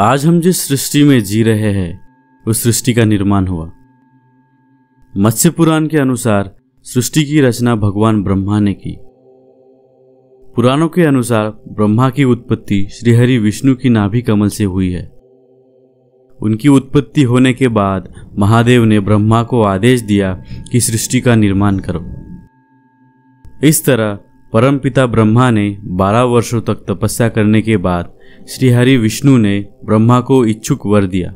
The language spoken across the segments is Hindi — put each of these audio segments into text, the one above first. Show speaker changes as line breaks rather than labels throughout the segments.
आज हम जिस सृष्टि में जी रहे हैं उस सृष्टि का निर्माण हुआ मत्स्य पुराण के अनुसार सृष्टि की रचना भगवान ब्रह्मा ने की पुराणों के अनुसार ब्रह्मा की उत्पत्ति श्रीहरि विष्णु की नाभि कमल से हुई है उनकी उत्पत्ति होने के बाद महादेव ने ब्रह्मा को आदेश दिया कि सृष्टि का निर्माण करो इस तरह परमपिता ब्रह्मा ने 12 वर्षों तक तपस्या करने के बाद श्रीहरि विष्णु ने ब्रह्मा को इच्छुक वर दिया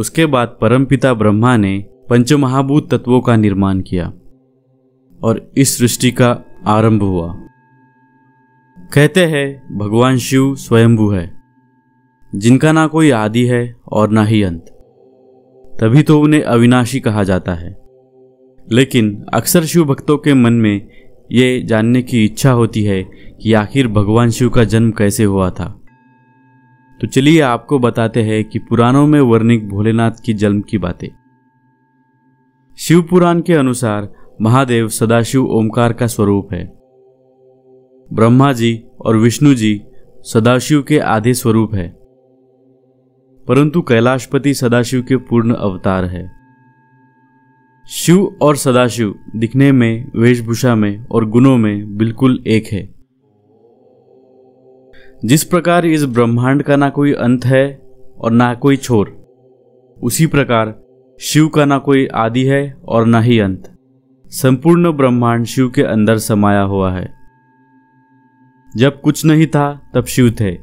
उसके बाद परमपिता ब्रह्मा ने पंचमहाभूत तत्वों का निर्माण किया और इस सृष्टि का आरंभ हुआ कहते हैं भगवान शिव स्वयंभू है जिनका ना कोई आदि है और ना ही अंत तभी तो उन्हें अविनाशी कहा जाता है लेकिन अक्सर शिव भक्तों के मन में ये जानने की इच्छा होती है कि आखिर भगवान शिव का जन्म कैसे हुआ था तो चलिए आपको बताते हैं कि पुराणों में वर्णिक भोलेनाथ की जन्म की बातें शिव पुराण के अनुसार महादेव सदाशिव ओमकार का स्वरूप है ब्रह्मा जी और विष्णु जी सदाशिव के आधे स्वरूप है परंतु कैलाशपति सदाशिव के पूर्ण अवतार है शिव और सदाशिव दिखने में वेशभूषा में और गुणों में बिल्कुल एक है जिस प्रकार इस ब्रह्मांड का ना कोई अंत है और ना कोई छोर उसी प्रकार शिव का ना कोई आदि है और ना ही अंत संपूर्ण ब्रह्मांड शिव के अंदर समाया हुआ है जब कुछ नहीं था तब शिव थे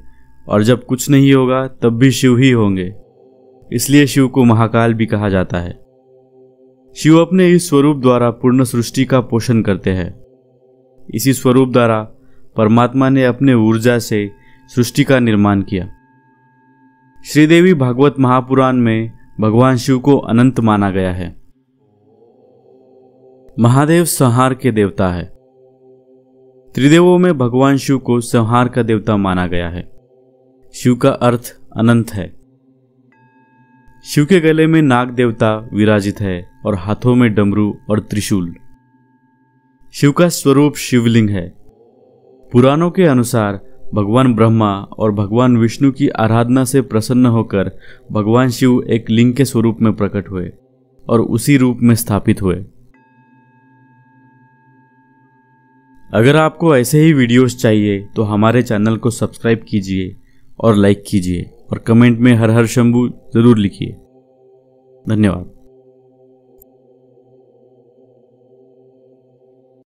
और जब कुछ नहीं होगा तब भी शिव ही होंगे इसलिए शिव को महाकाल भी कहा जाता है शिव अपने इस स्वरूप द्वारा पूर्ण सृष्टि का पोषण करते हैं इसी स्वरूप द्वारा परमात्मा ने अपने ऊर्जा से सृष्टि का निर्माण किया श्रीदेवी भागवत महापुराण में भगवान शिव को अनंत माना गया है महादेव संहार के देवता है त्रिदेवों में भगवान शिव को संहार का देवता माना गया है शिव का अर्थ अनंत है शिव के गले में नाग देवता विराजित है और हाथों में डमरू और त्रिशूल शिव का स्वरूप शिवलिंग है पुराणों के अनुसार भगवान ब्रह्मा और भगवान विष्णु की आराधना से प्रसन्न होकर भगवान शिव एक लिंग के स्वरूप में प्रकट हुए और उसी रूप में स्थापित हुए अगर आपको ऐसे ही वीडियोस चाहिए तो हमारे चैनल को सब्सक्राइब कीजिए और लाइक कीजिए और कमेंट में हर हर शंभू ज़रूर लिखिए धन्यवाद